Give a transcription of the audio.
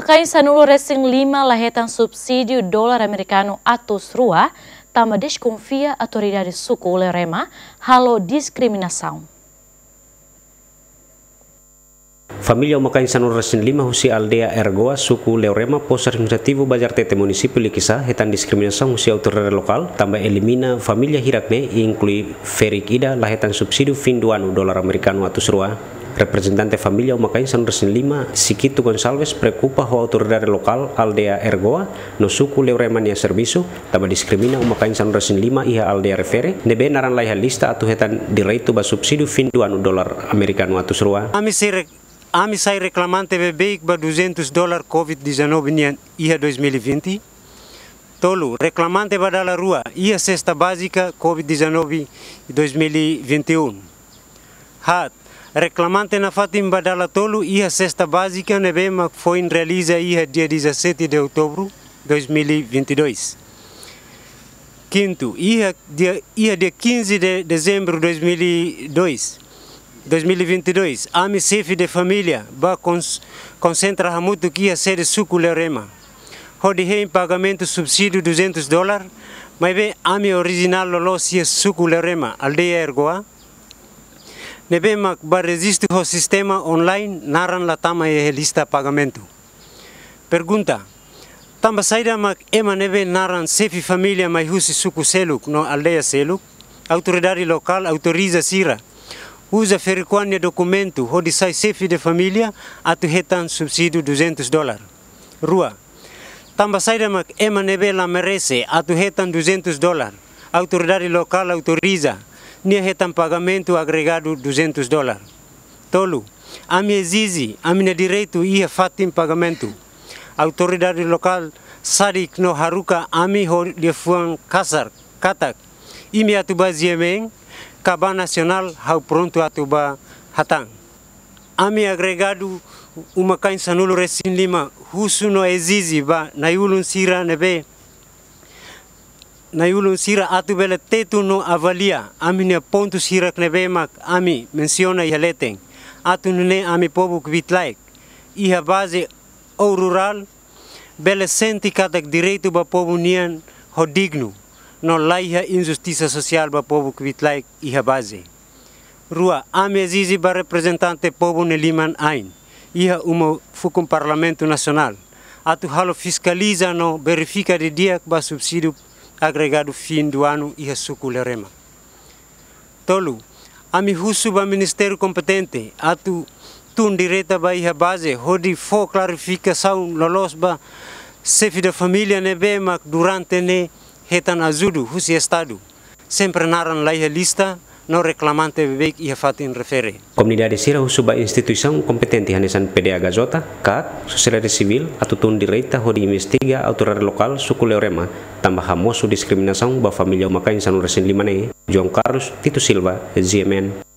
Makain sanulu resing lima lahetan subsidi dolar Amerikano atau rua, tama desconfia atau autoridade suku o rema, halo diskriminasi. Familia Umakainsan Urrasin Lima Husi Aldea Ergoa Suku Leorema Pos Administrativo Bajar Tete Municipio Likisa Hetan Diskriminasi Husi Autoridade Lokal Tambah Elimina Familia Hirakne Inklui Ferik Ida Lahetan Subsidio Finduano Dolar Amerikanu Atus Rua representante familia Umakainsan Urrasin Lima Sikitu Gonsalves Prekupa Ho autoridade lokal Aldea Ergoa no Suku Nia servisu Tambah Discrimina Umakainsan Urrasin Lima Iha Aldea Refere Nebe Naran Laiha Lista Atu Hetan Direitu Basubsidio Finduano Dolar Amerikanu Atus Rua Amisirik Ami sai reclamante bebê ba 200 dólares COVID-19 nian ia 2020. Tolo, reclamante ba da rua ia cesta básica COVID-19 2021. Hat, reclamante na fatim Badala da tolo ia cesta básica nebema que foi realiza ia dia 17 de outubro 2022. Quinto, ia dia, ia dia 15 de dezembro 2002. 2022, AMI CIF de família ba concentra muito que a sede suco lerema. Rodirei em pagamento subsídio 200 dólares, mas bem AMI original lolo se lerema, aldeia ergoa. Nebe mak ba resiste o sistema online naran latama e lista pagamento. Pergunta. Tamba saida mak ema nebe naran CIF família mais husi suco seluk no aldeia seluk. Autoridade local autoriza sira. usa Feriquane documento onde sai chefe de família atu hetaan subsidi 200 dólares. Rua. Tamba sai da emanebe la merese atu hetaan 200 dolar. Autoridade local autoriza nia hetaan pagamento agregado 200 dolar. Tolu. A minha exige, a minha direito ia e fatim pagamento. Autoridade local sadik no haruka ami ho lefuan kasar katak. Imi atu baziemeng kaba nasional hau pronto atuba hatang. Ami agregado umakain sanulu resin lima, husuno no ezizi ba nayulun sira nebe. nayulun sira atubele tetuno avalia, ami ne pontu sira nebe mak ami menciona yaleteng. atunune ami pobuk vitlaik. Iha base aurural rural, bele senti katak direitu ba pobunian hodignu no laiha injustiça sosial ba povo kvitlai iha base. Rua ame azizi ba representante povo neliman ain, iha uma fukum parlamento nacional. Atu halo fiscaliza no verifica dia ba subsídio agregado fin do ano iha suku lerema. Tolu, ami husu ba ministeru competente, atu tun direta ba iha base, hodi fo clarificação lolos ba chefe da ne be mak durante ne hetan azudu husi estadu. sempre naran laia lista no reclamante bebek ia fatin refere. Komunidade sira suba instituição competente hanesan PDA Gazota, CAC, sociedade civil, atutun direita hodi investiga autoridade lokal suku Leorema, tambah hamosu diskriminação ba familia umakain cainha limane, João Carlos, Tito Silva, ZMN.